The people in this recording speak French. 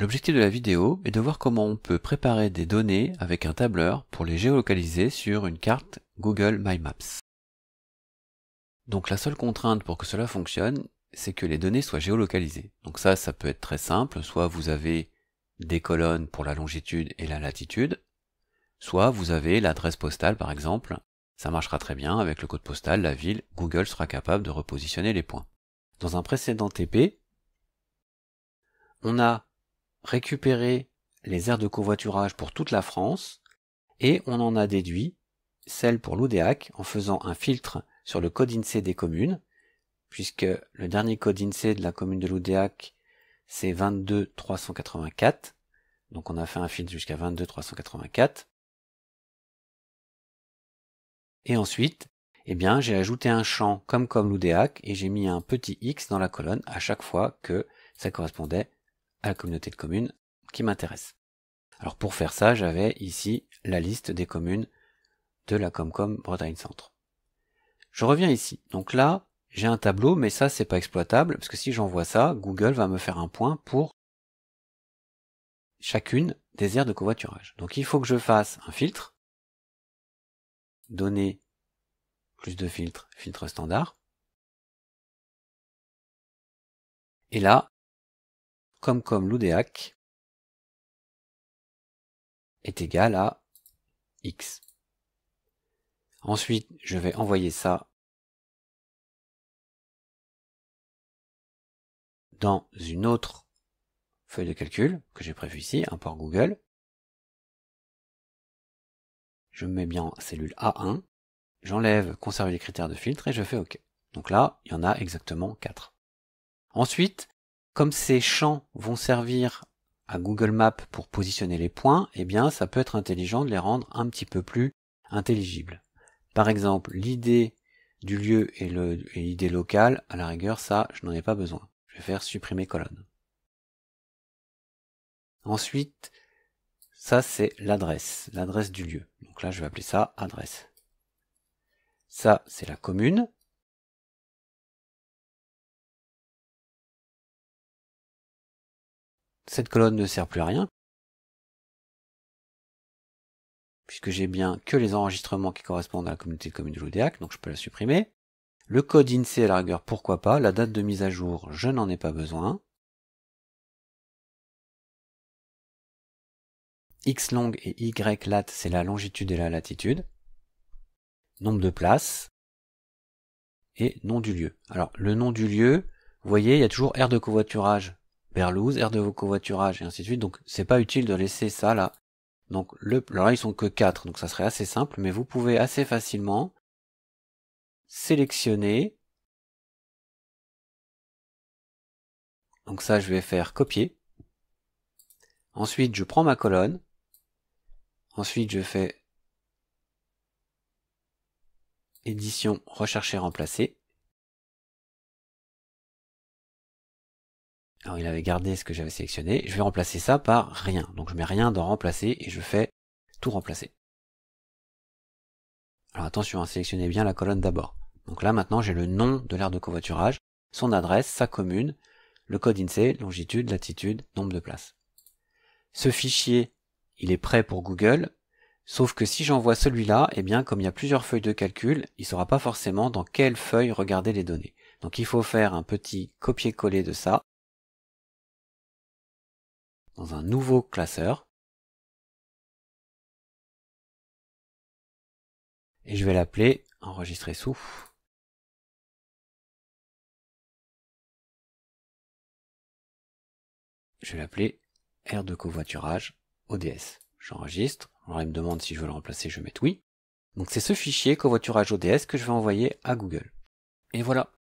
L'objectif de la vidéo est de voir comment on peut préparer des données avec un tableur pour les géolocaliser sur une carte Google My Maps. Donc la seule contrainte pour que cela fonctionne, c'est que les données soient géolocalisées. Donc ça, ça peut être très simple, soit vous avez des colonnes pour la longitude et la latitude, soit vous avez l'adresse postale par exemple, ça marchera très bien, avec le code postal, la ville, Google sera capable de repositionner les points. Dans un précédent TP, on a récupérer les aires de covoiturage pour toute la France et on en a déduit celle pour l'Oudéac en faisant un filtre sur le code INSEE des communes, puisque le dernier code INSEE de la commune de l'Oudéac c'est 22384 donc on a fait un filtre jusqu'à 22384 Et ensuite, eh bien, j'ai ajouté un champ comme comme l'Oudéac et j'ai mis un petit X dans la colonne à chaque fois que ça correspondait à la communauté de communes qui m'intéresse. Alors pour faire ça, j'avais ici la liste des communes de la Comcom Bretagne Centre. Je reviens ici. Donc là, j'ai un tableau, mais ça, c'est pas exploitable, parce que si j'envoie ça, Google va me faire un point pour chacune des aires de covoiturage. Donc il faut que je fasse un filtre, donner plus de filtres, filtre standard. Et là, comme comme Loudéac est égal à x. Ensuite, je vais envoyer ça dans une autre feuille de calcul que j'ai prévue ici, un port Google. Je me mets bien cellule A1, j'enlève conserver les critères de filtre et je fais OK. Donc là, il y en a exactement 4. Ensuite, comme ces champs vont servir à Google Maps pour positionner les points, eh bien ça peut être intelligent de les rendre un petit peu plus intelligibles. Par exemple, l'idée du lieu et l'idée locale, à la rigueur, ça, je n'en ai pas besoin. Je vais faire supprimer colonne. Ensuite, ça c'est l'adresse, l'adresse du lieu. Donc là, je vais appeler ça adresse. Ça, c'est la commune. cette colonne ne sert plus à rien, puisque j'ai bien que les enregistrements qui correspondent à la communauté de communes de l'Oudéac, donc je peux la supprimer. Le code INSEE à la rigueur, pourquoi pas. La date de mise à jour, je n'en ai pas besoin. X long et Y lat, c'est la longitude et la latitude. Nombre de places. Et nom du lieu. Alors, le nom du lieu, vous voyez, il y a toujours R de covoiturage Berlouse, R de covoiturages, et ainsi de suite. Donc c'est pas utile de laisser ça là. Donc le, alors là ils sont que 4, donc ça serait assez simple, mais vous pouvez assez facilement sélectionner. Donc ça je vais faire copier. Ensuite je prends ma colonne. Ensuite je fais édition rechercher remplacer. Alors il avait gardé ce que j'avais sélectionné. Je vais remplacer ça par rien. Donc je mets rien dans remplacer et je fais tout remplacer. Alors attention, hein, sélectionner bien la colonne d'abord. Donc là maintenant j'ai le nom de l'aire de covoiturage, son adresse, sa commune, le code INSEE, longitude, latitude, nombre de places. Ce fichier, il est prêt pour Google, sauf que si j'envoie celui-là, eh bien comme il y a plusieurs feuilles de calcul, il ne saura pas forcément dans quelle feuille regarder les données. Donc il faut faire un petit copier-coller de ça dans un nouveau classeur. Et je vais l'appeler enregistrer sous. Je vais l'appeler R de covoiturage ODS. J'enregistre. Alors il me demande si je veux le remplacer, je mettre oui. Donc c'est ce fichier covoiturage ODS que je vais envoyer à Google. Et voilà,